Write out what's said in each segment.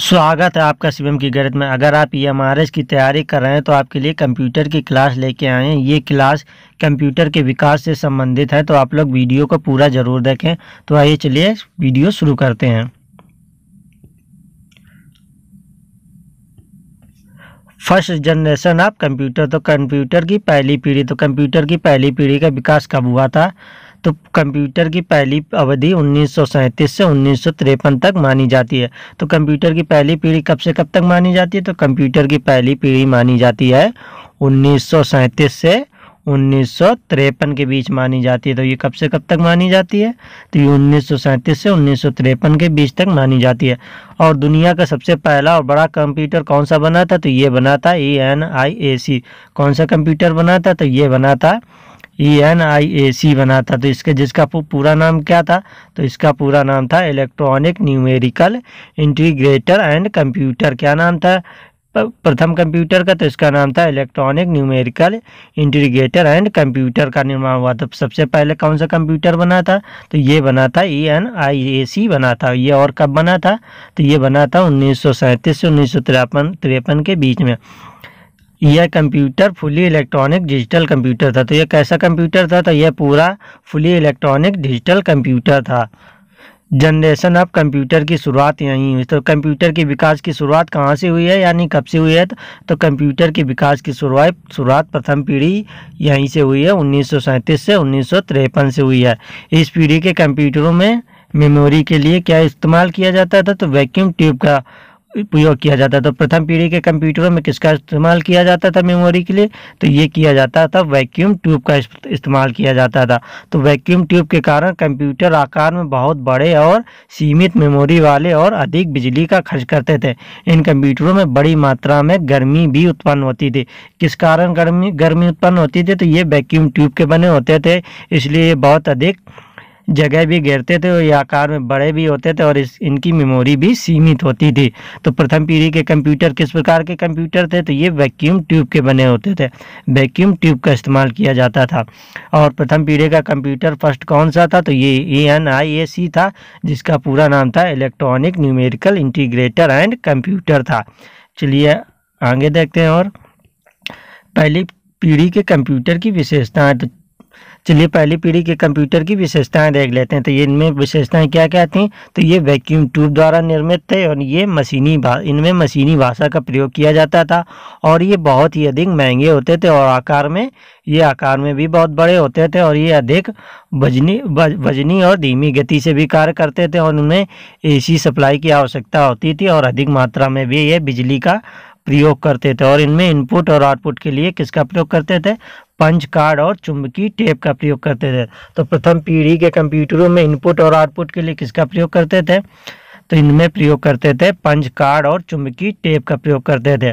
स्वागत है आपका शिवम की गैरत में अगर आप ई e की तैयारी कर रहे हैं तो आपके लिए कंप्यूटर की क्लास लेके आए हैं ये क्लास कंप्यूटर के विकास से संबंधित है तो आप लोग वीडियो को पूरा ज़रूर देखें तो आइए चलिए वीडियो शुरू करते हैं फर्स्ट जनरेशन आप कंप्यूटर तो कंप्यूटर की पहली पीढ़ी तो कंप्यूटर की पहली पीढ़ी का विकास कब हुआ था तो कंप्यूटर की पहली अवधि उन्नीस से उन्नीस तक मानी जाती है तो कंप्यूटर की पहली पीढ़ी कब से कब तक मानी जाती है तो कंप्यूटर की पहली पीढ़ी मानी जाती है उन्नीस से उन्नीस के बीच मानी जाती है तो ये कब से कब तक मानी जाती है तो ये उन्नीस से उन्नीस के बीच तक मानी जाती है और दुनिया का सबसे पहला और बड़ा कंप्यूटर कौन सा बना था तो ये बना था ई एन आई ए सी कौन सा कंप्यूटर बना था तो ये बना था ई एन आई ए सी बना था तो इसके जिसका पूरा नाम क्या था तो इसका पूरा नाम था electronic numerical integrator and computer क्या नाम था प्रथम कंप्यूटर का तो इसका नाम था electronic numerical integrator and computer का निर्माण हुआ था तो सबसे पहले कौन सा कंप्यूटर बना था तो ये बना था ई एन आई ए सी बना था ये और कब बना था तो ये बना था उन्नीस सौ सैंतीस से उन्नीस सौ के बीच में यह computer fully electronic digital computer था तो यह कैसा कंप्यूटर था तो यह पूरा फुली इलेक्ट्रॉनिक डिजिटल कंप्यूटर था जनरेशन ऑफ कंप्यूटर की शुरुआत यहीं हुई तो कंप्यूटर के विकास की शुरुआत कहाँ से हुई है यानी कब से हुई है तो कंप्यूटर के विकास की शुरुआत शुरुआत प्रथम पीढ़ी यहीं से हुई है उन्नीस से उन्नीस से हुई है इस पीढ़ी के कंप्यूटरों में मेमोरी के लिए क्या इस्तेमाल किया जाता था तो वैक्यूम ट्यूब का उपयोग किया जाता था प्रथम पीढ़ी के कंप्यूटरों में किसका इस्तेमाल किया जाता था मेमोरी के लिए तो ये किया जाता था वैक्यूम ट्यूब का इस्तेमाल किया जाता था तो वैक्यूम ट्यूब के कारण कंप्यूटर आकार में बहुत बड़े और सीमित मेमोरी वाले और अधिक बिजली का खर्च करते थे इन कंप्यूटरों में बड़ी मात्रा में गर्मी भी उत्पन्न होती थी किस कारण गर्मी गर्मी उत्पन्न होती थी तो ये वैक्यूम ट्यूब के बने होते थे इसलिए ये बहुत अधिक जगह भी घेरते थे और ये आकार में बड़े भी होते थे और इस इनकी मेमोरी भी सीमित होती थी तो प्रथम पीढ़ी के कंप्यूटर किस प्रकार के कंप्यूटर थे तो ये वैक्यूम ट्यूब के बने होते थे वैक्यूम ट्यूब का इस्तेमाल किया जाता था और प्रथम पीढ़ी का कंप्यूटर फर्स्ट कौन सा था तो ये ए एन आई ए सी था जिसका पूरा नाम था electronic numerical integrator and computer था चलिए आगे देखते हैं और पहली पीढ़ी के कंप्यूटर की विशेषताएं तो चलिए पहली पीढ़ी के कंप्यूटर की विशेषताएं देख लेते हैं तो ये इनमें विशेषताएं क्या क्या थी तो ये वैक्यूम ट्यूब द्वारा निर्मित थे और ये मशीनी इनमें मशीनी भाषा का प्रयोग किया जाता था और ये बहुत ही अधिक महंगे होते थे और आकार में ये आकार में भी बहुत बड़े होते थे और ये अधिक वजनी वजनी और धीमी गति से भी कार्य करते थे और उनमें एसी सप्लाई की आवश्यकता होती थी और अधिक मात्रा में भी ये बिजली का प्रयोग करते थे और इनमें इनपुट और आउटपुट के लिए किसका प्रयोग करते थे पंच कार्ड और चुंबकीय टेप का प्रयोग करते थे तो प्रथम पीढ़ी के कंप्यूटरों में इनपुट और आउटपुट के लिए किसका प्रयोग करते थे तो इनमें प्रयोग करते थे पंच कार्ड और चुंबकीय टेप का प्रयोग करते थे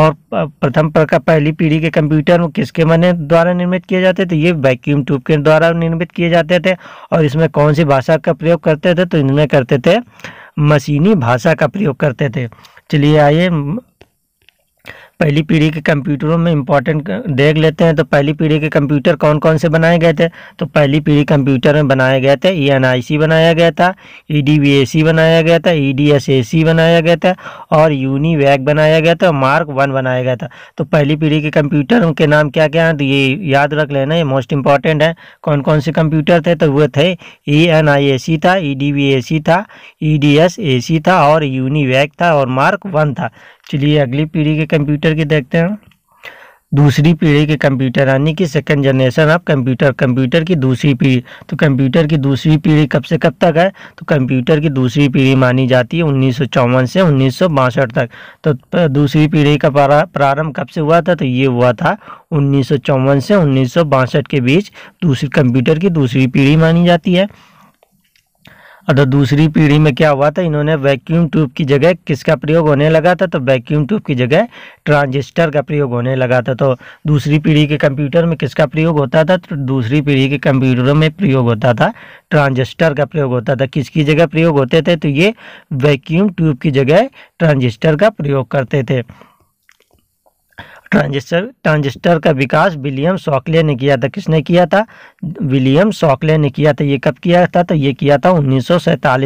और प्रथम प्रकार पहली पीढ़ी के कंप्यूटर किसके मने द्वारा निर्मित किए जाते थे ये वैक्यूम ट्यूब के द्वारा निर्मित किए जाते थे और इसमें कौन सी भाषा का प्रयोग करते थे तो इनमें करते थे मशीनी भाषा का प्रयोग करते थे चलिए आइए पहली पीढ़ी के कंप्यूटरों में इम्पोर्टेंट देख लेते हैं तो पहली पीढ़ी के कंप्यूटर कौन कौन से बनाए गए थे तो पहली पीढ़ी कंप्यूटर में बनाए गए थे ई एन आई सी बनाया गया था ई डी बी ए सी बनाया गया था ई डी एस ए सी बनाया गया था और यूनिवैक बनाया गया था मार्क वन बनाया गया था तो पहली पीढ़ी के कंप्यूटर के नाम क्या क्या हैं तो ये याद रख लेना ये मोस्ट इंपॉर्टेंट है कौन कौन से कंप्यूटर थे तो वह थे ई एन आई ए सी था ई डी वी ए सी था ई डी एस ए सी था और यूनिवैक था और मार्क वन था चलिए अगली पीढ़ी के कंप्यूटर की देखते हैं दूसरी पीढ़ी के कंप्यूटर यानी कि second generation of computer computer की दूसरी पीढ़ी तो कंप्यूटर की दूसरी पीढ़ी कब से कब तक है तो कंप्यूटर की दूसरी पीढ़ी मानी जाती है उन्नीस से उन्नीस तक तो दूसरी पीढ़ी का प्रारंभ कब से हुआ था तो ये हुआ था उन्नीस से उन्नीस के बीच दूसरी कंप्यूटर की दूसरी पीढ़ी मानी जाती है और तो दूसरी पीढ़ी में क्या हुआ था इन्होंने वैक्यूम ट्यूब की जगह किसका प्रयोग होने लगा था तो वैक्यूम ट्यूब की जगह ट्रांजिस्टर का प्रयोग होने लगा था तो दूसरी पीढ़ी के कंप्यूटर में किसका प्रयोग होता था तो दूसरी पीढ़ी के कंप्यूटरों में प्रयोग होता था ट्रांजिस्टर का प्रयोग होता था किसकी जगह प्रयोग होते थे तो ये वैक्यूम ट्यूब की जगह ट्रांजिस्टर का प्रयोग करते थे ट्रांजिस्टर ट्रांजिस्टर का विकास विलियम शॉकले ने किया था किसने किया था विलियम शॉकले ने किया था ये कब किया था तो ये किया था उन्नीस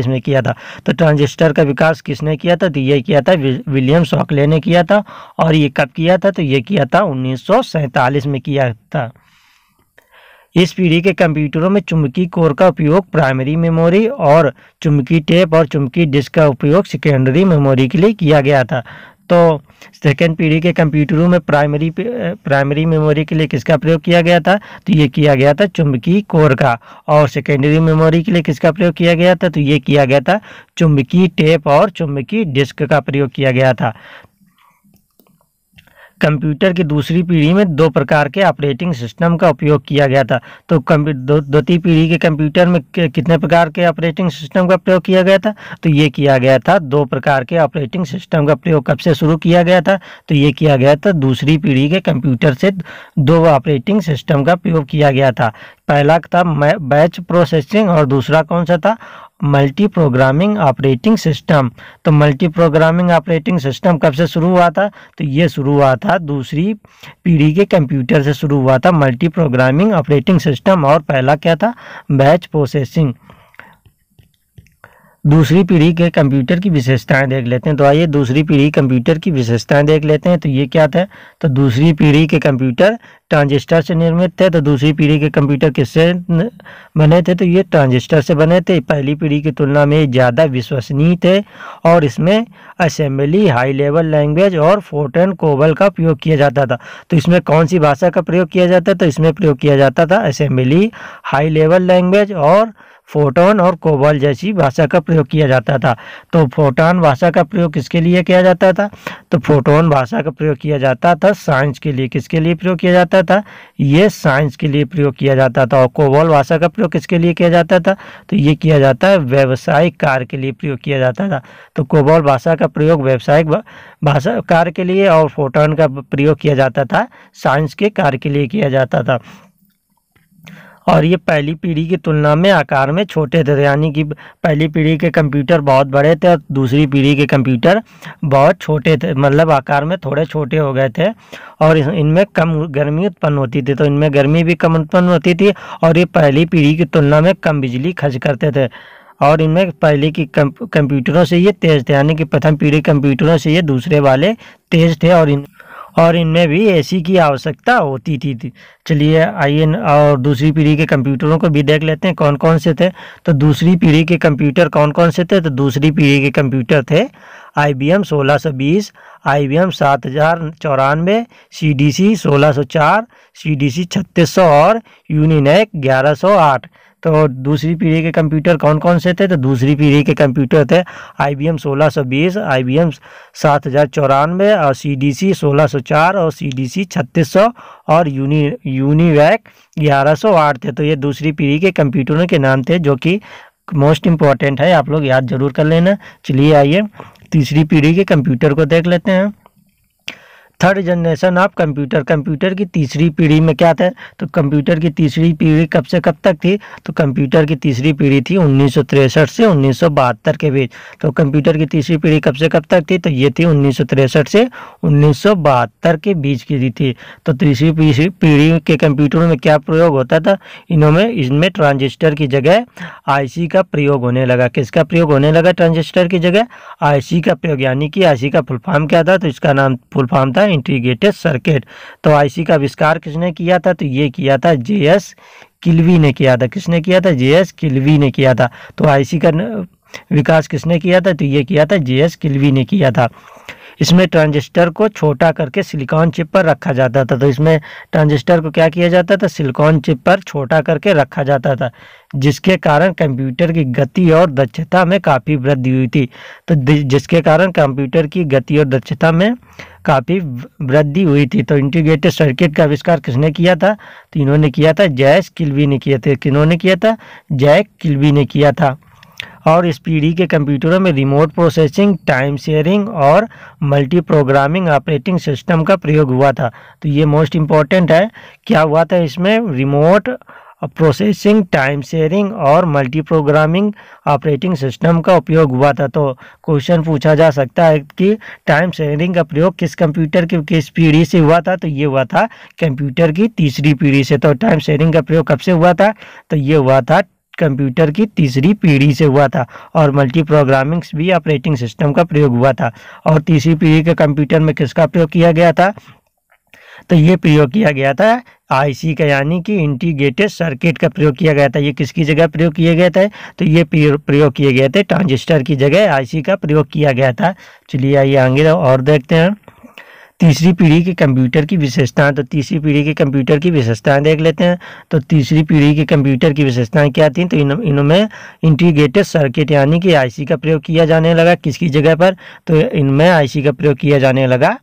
में किया था तो ट्रांजिस्टर का विकास किसने किया था तो ये किया था विलियम शॉकले ने किया था और ये कब किया था तो ये किया था उन्नीस में किया था इस पीढ़ी के कंप्यूटरों में चुंबकीय कोर का उपयोग प्राइमरी मेमोरी और चुंबकीय टेप और चुंबकीय डिस्क का उपयोग सेकेंडरी मेमोरी के लिए किया गया था तो सेकेंड पीढ़ी के कंप्यूटरों में प्राइमरी प्राइमरी मेमोरी के लिए किसका प्रयोग किया गया था तो ये किया गया था चुंबकीय कोर का और सेकेंडरी मेमोरी के लिए किसका प्रयोग किया गया था तो ये किया गया था चुंबकीय टेप और चुंबकीय डिस्क का प्रयोग किया गया था कंप्यूटर की दूसरी पीढ़ी में दो प्रकार के ऑपरेटिंग सिस्टम का उपयोग किया गया था तो द्वितीय पीढ़ी के कंप्यूटर में कितने प्रकार के ऑपरेटिंग सिस्टम का प्रयोग किया गया था तो ये किया गया था दो प्रकार के ऑपरेटिंग सिस्टम का प्रयोग कब से शुरू किया गया था तो ये किया गया था दूसरी पीढ़ी के कंप्यूटर से दो ऑपरेटिंग सिस्टम का प्रयोग किया गया था पहला था बैच प्रोसेसिंग और दूसरा कौन सा था मल्टी प्रोग्रामिंग ऑपरेटिंग सिस्टम तो मल्टी प्रोग्रामिंग ऑपरेटिंग सिस्टम कब से शुरू हुआ था तो ये शुरू हुआ था दूसरी पीढ़ी के कंप्यूटर से शुरू हुआ था मल्टी प्रोग्रामिंग ऑपरेटिंग सिस्टम और पहला क्या था बैच प्रोसेसिंग दूसरी पीढ़ी के कंप्यूटर की विशेषताएं देख लेते हैं तो आइए दूसरी पीढ़ी कंप्यूटर की विशेषताएं देख लेते हैं तो ये क्या था तो दूसरी पीढ़ी के कंप्यूटर ट्रांजिस्टर से निर्मित थे तो दूसरी पीढ़ी के कंप्यूटर किससे बने थे तो ये ट्रांजिस्टर से बने थे पहली पीढ़ी की तुलना में ज़्यादा विश्वसनीय थे और इसमें असेंबली हाई लेवल लैंग्वेज और फोटन कोबल का प्रयोग किया जाता था तो इसमें कौन सी भाषा का प्रयोग किया जाता है तो इसमें प्रयोग किया जाता था असेंबली हाई लेवल लैंग्वेज और फोटोन और कोबल जैसी भाषा का प्रयोग किया जाता था तो फोटोन भाषा का प्रयोग किसके लिए किया जाता था तो फोटोन भाषा का प्रयोग किया जाता था साइंस के लिए किसके लिए प्रयोग किया जाता था ये साइंस के लिए प्रयोग किया जाता था और कोबल भाषा का प्रयोग किसके लिए किया जाता था तो ये किया जाता है व्यावसायिक कार्य के लिए प्रयोग किया जाता था तो कोबल भाषा का प्रयोग व्यावसायिक भाषा कार्य के लिए और फोटोन का प्रयोग किया जाता था साइंस के कार्य के लिए किया जाता था और ये पहली पीढ़ी की तुलना में आकार में छोटे थे तो यानी कि पहली पीढ़ी के कंप्यूटर बहुत बड़े थे और दूसरी पीढ़ी के कंप्यूटर बहुत छोटे थे मतलब आकार में थोड़े छोटे हो गए थे और इनमें कम गर्मी उत्पन्न होती थी तो इनमें गर्मी भी कम उत्पन्न होती थी और ये पहली पीढ़ी की तुलना में कम बिजली खर्च करते थे और इनमें पहले की कंप्यूटरों से ये तेज़ थे यानी कि प्रथम पीढ़ी कंप्यूटरों से ये दूसरे वाले तेज़ थे और इन और इनमें भी एसी की आवश्यकता होती थी चलिए आइए और दूसरी पीढ़ी के कंप्यूटरों को भी देख लेते हैं कौन कौन से थे तो दूसरी पीढ़ी के कंप्यूटर कौन कौन से थे तो दूसरी पीढ़ी के कंप्यूटर थे आई बी एम सोलह सौ बीस आई बी एम सात हज़ार चौरानवे सी डी सी सोलह सौ चार सी डी सी छत्तीस सौ और यूनिनेक ग्यारह सौ आठ तो दूसरी पीढ़ी के कंप्यूटर कौन कौन से थे तो दूसरी पीढ़ी के कंप्यूटर थे आई बी एम सोलह सौ बीस आई बी एम सात हज़ार चौरानवे और सी डी सी सोलह सौ चार और सी डी सी छत्तीस सौ और यूनि यूनिवैक ग्यारह सौ आठ थे तो ये दूसरी पीढ़ी के कंप्यूटरों के नाम थे जो कि मोस्ट इम्पॉर्टेंट है आप लोग याद जरूर कर लेना चलिए आइए तीसरी पीढ़ी के कंप्यूटर को देख लेते हैं third generation of computer computer की तीसरी पीढ़ी में क्या था तो कंप्यूटर की तीसरी पीढ़ी कब से कब तक थी तो कंप्यूटर की तीसरी पीढ़ी थी उन्नीस से उन्नीस के बीच तो कंप्यूटर की तीसरी पीढ़ी कब से कब तक थी तो ये थी उन्नीस से उन्नीस के बीच की थी तो तीसरी पीढ़ी के कंप्यूटर में क्या प्रयोग होता था इनमें इसमें ट्रांजिस्टर की जगह आई का प्रयोग होने लगा किसका प्रयोग होने लगा ट्रांजिस्टर की जगह आई का प्रयोग यानी कि आई का फुल क्या था तो इसका नाम फुल था इंटीग्रेटेड सर्किट तो आईसी का आविष्कार किसने किया था तो ये किया था जे एस किलवी ने किया था किसने किया था जे एस किलवी ने किया था तो आईसी का विकास किसने किया था तो ये किया था जे एस किलवी ने किया था इसमें ट्रांजिस्टर को छोटा करके सिलिकॉन चिप पर रखा जाता था तो इसमें ट्रांजिस्टर को क्या किया जाता था सिलिकॉन चिप पर छोटा करके रखा जाता था जिसके कारण कंप्यूटर की गति और दक्षता में काफ़ी वृद्धि हुई थी तो जिसके कारण कंप्यूटर की गति और दक्षता में काफ़ी वृद्धि हुई थी तो इंटीग्रेटेड सर्किट का आविष्कार किसने किया था तो इन्होंने किया था जैस किल्वी ने किया था किन्होंने किया था जैक किल्वी ने किया था और इस पीढ़ी के कंप्यूटरों में रिमोट प्रोसेसिंग टाइम शेयरिंग और मल्टी प्रोग्रामिंग ऑपरेटिंग सिस्टम का प्रयोग हुआ था तो ये मोस्ट इम्पॉर्टेंट है क्या हुआ था इसमें रिमोट प्रोसेसिंग टाइम शेयरिंग और मल्टी प्रोग्रामिंग ऑपरेटिंग सिस्टम का उपयोग हुआ था तो क्वेश्चन पूछा जा सकता है कि टाइम शेयरिंग का प्रयोग किस कंप्यूटर की किस पीढ़ी से हुआ था तो ये हुआ था कंप्यूटर की तीसरी पीढ़ी से तो टाइम शेयरिंग का प्रयोग कब से हुआ था तो ये हुआ था कंप्यूटर की तीसरी पीढ़ी से हुआ था और मल्टी प्रोग्रामिंग्स भी ऑपरेटिंग सिस्टम का प्रयोग हुआ था और तीसरी पीढ़ी के कंप्यूटर में किसका प्रयोग किया गया था तो ये प्रयोग किया गया था आईसी का यानी कि इंटीग्रेटेड सर्किट का प्रयोग किया गया था ये किसकी जगह प्रयोग किया गया था तो ये प्रयोग किए गए थे ट्रांजिस्टर की जगह आईसी का प्रयोग किया गया था चलिए आइए आगे और देखते हैं तीसरी पीढ़ी के कंप्यूटर की विशेषताएं तो तीसरी पीढ़ी के कंप्यूटर की विशेषताएं देख लेते हैं तो तीसरी पीढ़ी के कंप्यूटर की विशेषताएं क्या थी तो इनमें इंटीग्रेटेड सर्किट यानी कि आईसी का प्रयोग किया जाने लगा किसकी जगह पर तो इनमें आईसी का प्रयोग किया जाने लगा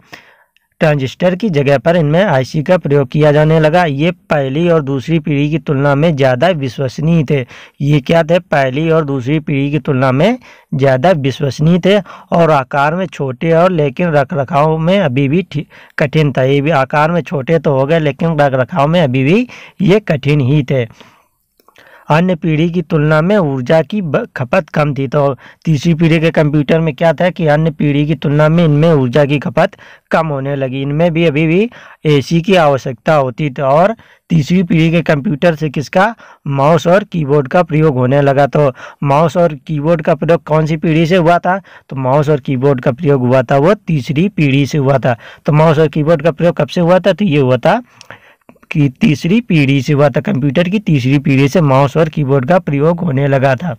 ट्रांजिस्टर की जगह पर इनमें आईसी का प्रयोग किया जाने लगा ये पहली और दूसरी पीढ़ी की तुलना में ज़्यादा विश्वसनीय थे ये क्या थे पहली और दूसरी पीढ़ी की तुलना में ज़्यादा विश्वसनीय थे और आकार में छोटे और लेकिन रख रखाव में अभी भी कठिन था ये भी आकार में छोटे तो हो गए लेकिन रख रखाव में अभी भी ये कठिन ही थे अन्य पीढ़ी की तुलना में ऊर्जा की खपत कम थी तो तीसरी पीढ़ी के कंप्यूटर में क्या था कि अन्य पीढ़ी की तुलना में इनमें ऊर्जा की खपत कम होने लगी इनमें भी अभी भी एसी की आवश्यकता होती थी और तीसरी पीढ़ी के कंप्यूटर से किसका माउस और कीबोर्ड का प्रयोग होने लगा तो माउस और कीबोर्ड का प्रयोग कौन सी पीढ़ी से हुआ था तो माउस और कीबोर्ड का प्रयोग हुआ था वो तीसरी पीढ़ी से हुआ था तो माउस और कीबोर्ड का प्रयोग कब से हुआ था तो ये हुआ था की तीसरी पीढ़ी से हुआ था कंप्यूटर की तीसरी पीढ़ी से माउस और कीबोर्ड का प्रयोग होने लगा था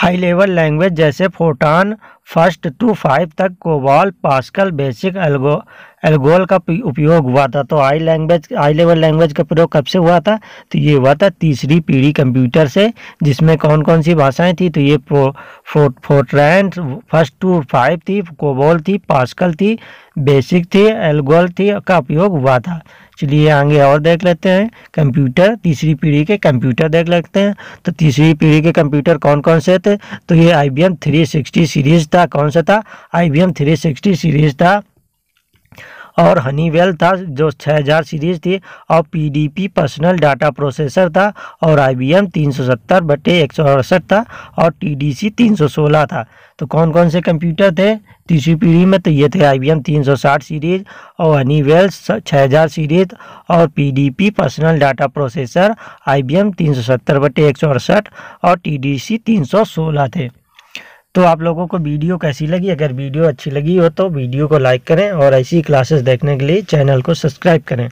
हाई लेवल लैंग्वेज जैसे फोटान फर्स्ट टू फाइव तक COBOL Pascal BASIC algo ALGOL का उपयोग हुआ था तो high language high level language का प्रयोग कब से हुआ था तो ये हुआ था तीसरी पीढ़ी कंप्यूटर से जिसमें कौन कौन सी भाषाएं थी तो ये फो, फोट्रैन फर्स्ट टू फाइव थी कोबॉल थी पास्कल थी बेसिक थी एल्गोल थी का उपयोग हुआ था चलिए आगे और देख लेते हैं कंप्यूटर तीसरी पीढ़ी के कंप्यूटर देख लेते हैं तो तीसरी पीढ़ी के कंप्यूटर कौन कौन से थे तो ये I B M three sixty series था कौन सा था I B M three sixty series था और हनीवेल था जो 6000 सीरीज थी और पीडीपी पर्सनल डाटा प्रोसेसर था और आईबीएम 370 बटे एक था और टीडीसी 316 था तो कौन कौन से कंप्यूटर थे तीसरी पीढ़ी में तो ये थे आईबीएम 360 सीरीज और हनीवेल 6000 सीरीज और PDP personal data processor IBM 370 बटे एक और टीडीसी 316 थे तो आप लोगों को वीडियो कैसी लगी अगर वीडियो अच्छी लगी हो तो वीडियो को लाइक करें और ऐसी क्लासेस देखने के लिए चैनल को सब्सक्राइब करें